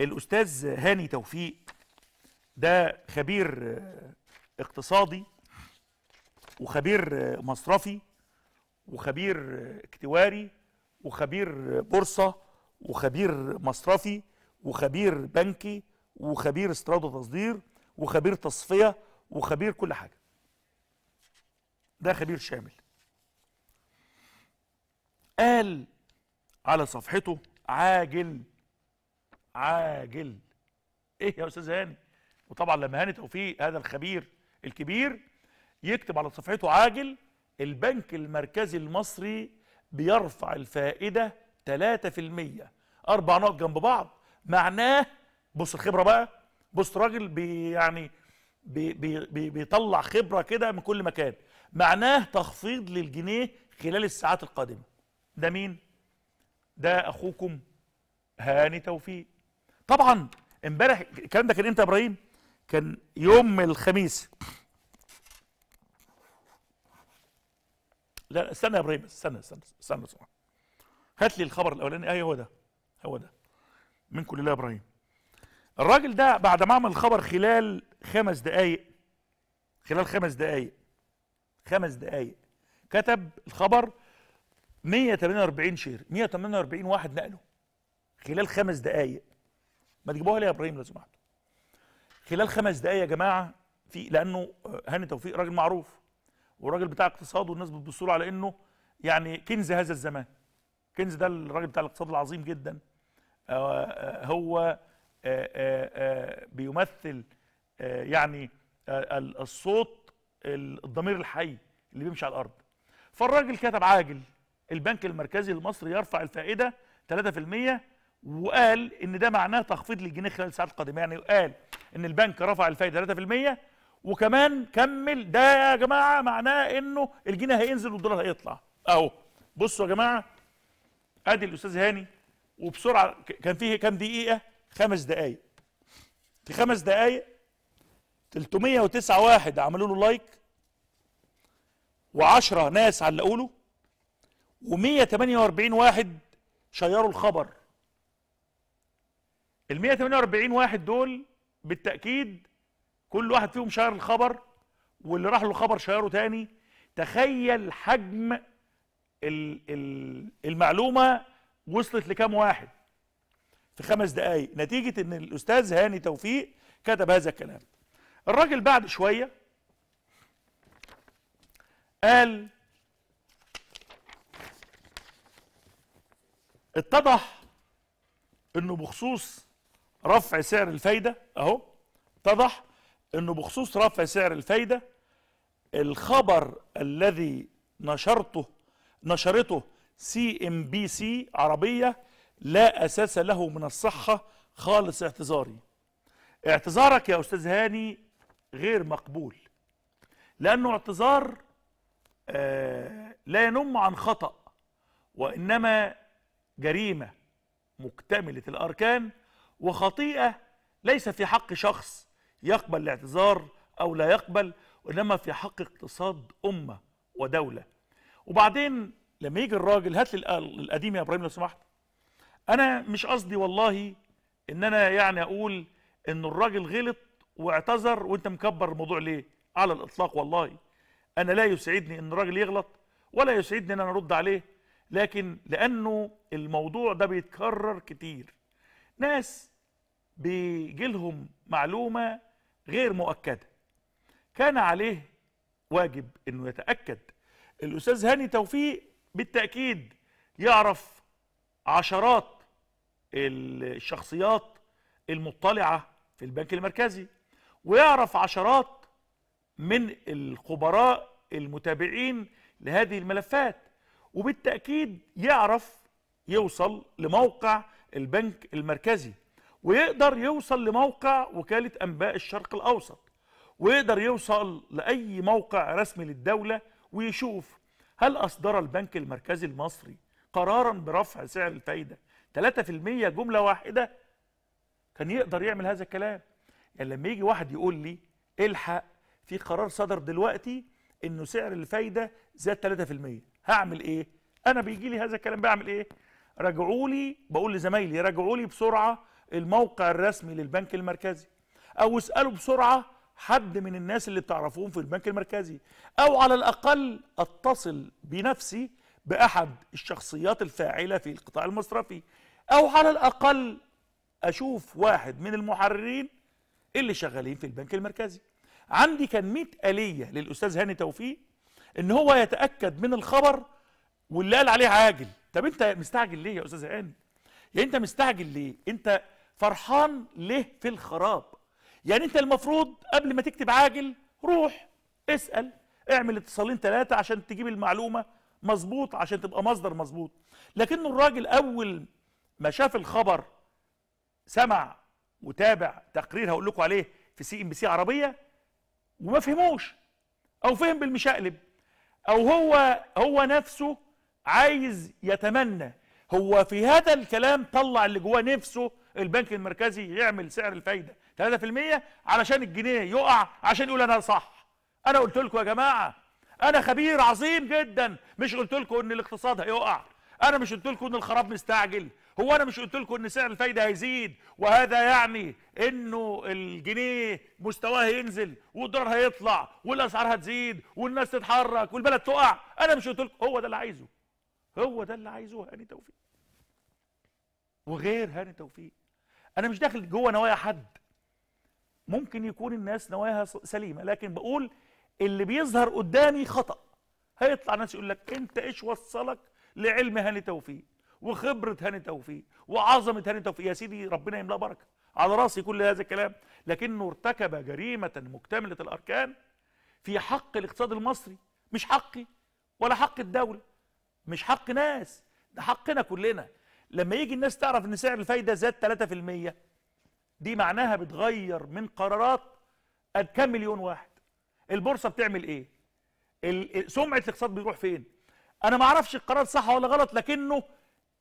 الأستاذ هاني توفيق ده خبير آه، اقتصادي وخبير آه، مصرفي وخبير آه، اكتواري وخبير بورصة وخبير مصرفي وخبير بنكي وخبير استيراد وتصدير وخبير تصفية وخبير كل حاجة ده خبير شامل قال على صفحته عاجل عاجل ايه يا استاذ هاني وطبعا لما هاني توفيق هذا الخبير الكبير يكتب على صفحته عاجل البنك المركزي المصري بيرفع الفائده 3% اربع نقط جنب بعض معناه بص الخبره بقى بص راجل بي يعني بي بي بيطلع خبره كده من كل مكان معناه تخفيض للجنيه خلال الساعات القادمه ده مين ده اخوكم هاني توفيق طبعا امبارح الكلام ده كان امتى يا ابراهيم كان يوم الخميس لا استنى يا ابراهيم استنى استنى استنى, استنى. هات لي الخبر الاولاني ايوه هو ده هو ده كل لله يا ابراهيم الراجل ده بعد ما عمل الخبر خلال خمس دقايق خلال خمس دقايق خمس دقايق كتب الخبر 148 شير 148 واحد نقله خلال خمس دقايق ما تجيبوها لي يا ابراهيم لو سمحتوا خلال خمس دقايق يا جماعه في لانه آه، هاني توفيق راجل معروف وراجل بتاع اقتصاد والناس بتبص له على انه يعني كنز هذا الزمان كنز ده الراجل بتاع الاقتصاد العظيم جدا آه، آه، هو بيمثل يعني الصوت الضمير الحي اللي بيمشي على الارض فالراجل كتب عاجل البنك المركزي المصري يرفع الفائده 3% وقال ان ده معناه تخفيض للجنيه خلال الساعات القادمه يعني قال ان البنك رفع الفايده 3% وكمان كمل ده يا جماعه معناه انه الجنيه هينزل والدولار هيطلع اهو بصوا يا جماعه ادي الاستاذ هاني وبسرعه كان فيه كام دقيقه خمس دقائق في خمس دقائق 309 واحد عملوا له لايك و10 ناس علقوا له و148 واحد شيروا الخبر ال 148 واحد دول بالتاكيد كل واحد فيهم شير الخبر واللي راح له خبر شيره تاني تخيل حجم المعلومه وصلت لكام واحد في خمس دقائق نتيجه ان الاستاذ هاني توفيق كتب هذا الكلام الراجل بعد شويه قال اتضح انه بخصوص رفع سعر الفايده اهو اتضح انه بخصوص رفع سعر الفايده الخبر الذي نشرته نشرته سي ام بي سي عربيه لا اساس له من الصحه خالص اعتذاري اعتذارك يا استاذ هاني غير مقبول لانه اعتذار آه لا ينم عن خطا وانما جريمه مكتمله الاركان وخطيئة ليس في حق شخص يقبل الاعتذار أو لا يقبل وإنما في حق اقتصاد أمة ودولة وبعدين لما يجي الراجل هات لي القديم يا إبراهيم لو سمحت أنا مش قصدي والله إن أنا يعني أقول إن الراجل غلط واعتذر وأنت مكبر الموضوع ليه على الإطلاق والله أنا لا يسعدني إن الراجل يغلط ولا يسعدني إن أنا أرد عليه لكن لأنه الموضوع ده بيتكرر كتير ناس بيجي لهم معلومة غير مؤكدة كان عليه واجب أنه يتأكد الأستاذ هاني توفيق بالتأكيد يعرف عشرات الشخصيات المطلعة في البنك المركزي ويعرف عشرات من الخبراء المتابعين لهذه الملفات وبالتأكيد يعرف يوصل لموقع البنك المركزي ويقدر يوصل لموقع وكالة أنباء الشرق الأوسط ويقدر يوصل لأي موقع رسمي للدولة ويشوف هل أصدر البنك المركزي المصري قرارا برفع سعر الفايدة 3% جملة واحدة كان يقدر يعمل هذا الكلام يعني لما يجي واحد يقول لي الحق في قرار صدر دلوقتي انه سعر الفايده زاد 3% هعمل ايه انا بيجي لي هذا الكلام بعمل ايه راجعوا لي بقول لزمايلي راجعوا لي بسرعه الموقع الرسمي للبنك المركزي او اسالوا بسرعه حد من الناس اللي بتعرفوهم في البنك المركزي او على الاقل اتصل بنفسي باحد الشخصيات الفاعله في القطاع المصرفي او على الاقل اشوف واحد من المحررين اللي شغالين في البنك المركزي عندي كان 100 اليه للاستاذ هاني توفيق ان هو يتاكد من الخبر واللي قال عليه عاجل طب انت مستعجل ليه يا استاذ هاني يعني انت مستعجل ليه انت فرحان ليه في الخراب يعني انت المفروض قبل ما تكتب عاجل روح اسال اعمل اتصالين ثلاثه عشان تجيب المعلومه مظبوط عشان تبقى مصدر مظبوط لكن الراجل اول ما شاف الخبر سمع متابع تقرير هقول لكم عليه في سي ام بي سي عربيه وما فهموش او فهم بالمشقلب او هو هو نفسه عايز يتمنى هو في هذا الكلام طلع اللي جواه نفسه البنك المركزي يعمل سعر الفايده 3% علشان الجنيه يقع عشان يقول انا صح انا قلت لكم يا جماعه انا خبير عظيم جدا مش قلت لكم ان الاقتصاد هيقع انا مش قلت لكم ان الخراب مستعجل هو انا مش قلت لكم ان سعر الفايده هيزيد وهذا يعني انه الجنيه مستواه هينزل والدولار هيطلع والاسعار هتزيد والناس تتحرك والبلد تقع انا مش قلت لكم هو ده اللي عايزه هو ده اللي عايزه هاني توفيق وغير هاني توفيق انا مش داخل جوه نوايا حد ممكن يكون الناس نواياها سليمه لكن بقول اللي بيظهر قدامي خطا هيطلع ناس يقول لك انت ايش وصلك لعلم هاني توفيق وخبره هاني توفيق وعظمه هاني توفيق يا سيدي ربنا يملا بركه على راسي كل هذا الكلام لكنه ارتكب جريمه مكتمله الاركان في حق الاقتصاد المصري مش حقي ولا حق الدوله مش حق ناس ده حقنا كلنا لما يجي الناس تعرف ان سعر الفايده زاد 3% دي معناها بتغير من قرارات قد كام مليون واحد البورصه بتعمل ايه سمعه الاقتصاد بيروح فين انا ما اعرفش القرار صح ولا غلط لكنه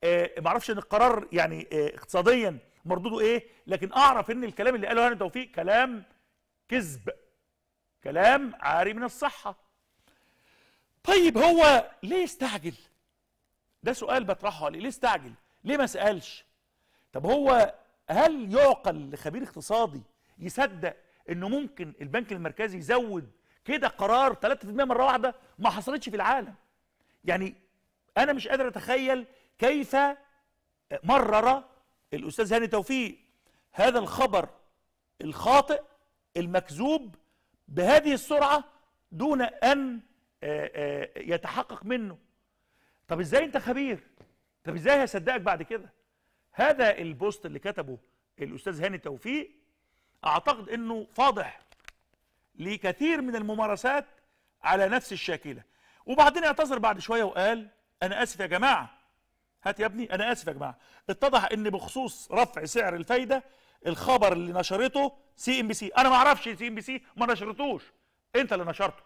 آه ما اعرفش ان القرار يعني آه اقتصاديا مردوده ايه لكن اعرف ان الكلام اللي قاله هاني توفيق كلام كذب كلام عاري من الصحه طيب هو ليه استعجل ده سؤال بطرحه عليه ليه استعجل ليه ما سالش طب هو هل يعقل لخبير اقتصادي يصدق انه ممكن البنك المركزي يزود كده قرار 3% مره واحده ما حصلتش في العالم يعني انا مش قادر اتخيل كيف مرر الاستاذ هاني توفيق هذا الخبر الخاطئ المكذوب بهذه السرعه دون ان آه، آه، يتحقق منه طب ازاي انت خبير طب ازاي هصدقك بعد كده هذا البوست اللي كتبه الاستاذ هاني توفيق اعتقد انه فاضح لكثير من الممارسات على نفس الشاكله وبعدين اعتذر بعد شويه وقال انا اسف يا جماعه هات يا ابني انا اسف يا جماعه اتضح ان بخصوص رفع سعر الفايده الخبر اللي نشرته سي ام بي سي انا ما اعرفش سي ام بي سي ما نشرتوش انت اللي نشرته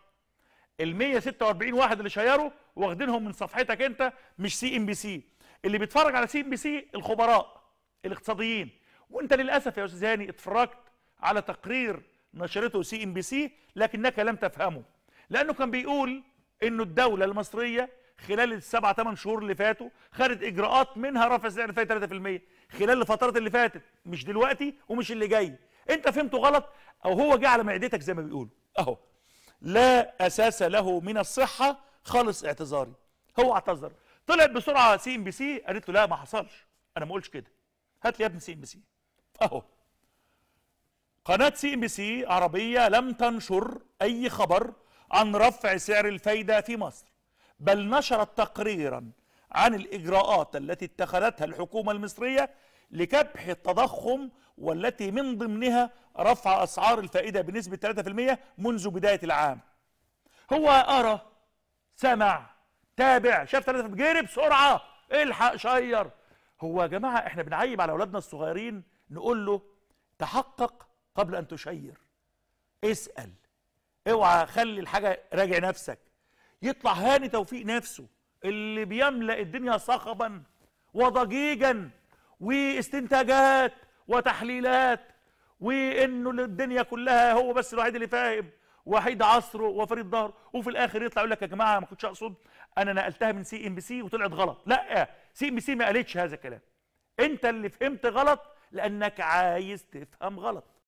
ال 146 واحد اللي شيروا واخدينهم من صفحتك انت مش سي ام بي سي اللي بيتفرج على سي ام بي سي الخبراء الاقتصاديين وانت للاسف يا استاذ هاني اتفرجت على تقرير نشرته سي ام بي سي لكنك لم تفهمه لانه كان بيقول انه الدوله المصريه خلال السبع ثمان شهور اللي فاتوا خدت اجراءات منها رفع سعر الفائده 3% خلال الفترات اللي فاتت مش دلوقتي ومش اللي جاي انت فهمته غلط او هو جه على معدتك زي ما بيقولوا اهو لا اساس له من الصحه خالص اعتذاري هو اعتذر طلعت بسرعه سي ام بي سي قالت له لا ما حصلش انا ما اقولش كده هات لي يا ابني سي ام بي سي اهو قناه سي ام بي سي عربيه لم تنشر اي خبر عن رفع سعر الفايده في مصر بل نشرت تقريرا عن الاجراءات التي اتخذتها الحكومه المصريه لكبح التضخم والتي من ضمنها رفع اسعار الفائده بنسبه 3% منذ بدايه العام هو ارى سمع تابع شاف ثلاثه جري بسرعه الحق شير هو يا جماعه احنا بنعيب على اولادنا الصغيرين نقول له تحقق قبل ان تشير اسال اوعى خلي الحاجه راجع نفسك يطلع هاني توفيق نفسه اللي بيملا الدنيا صخبا وضجيجا واستنتاجات وتحليلات وانه الدنيا كلها هو بس الوحيد اللي فاهم وحيد عصره وفريد ظهره وفي الاخر يطلع يقول لك يا جماعه ما كنتش اقصد انا نقلتها من سي ام بي سي وطلعت غلط لا سي ام بي سي ما قالتش هذا الكلام انت اللي فهمت غلط لانك عايز تفهم غلط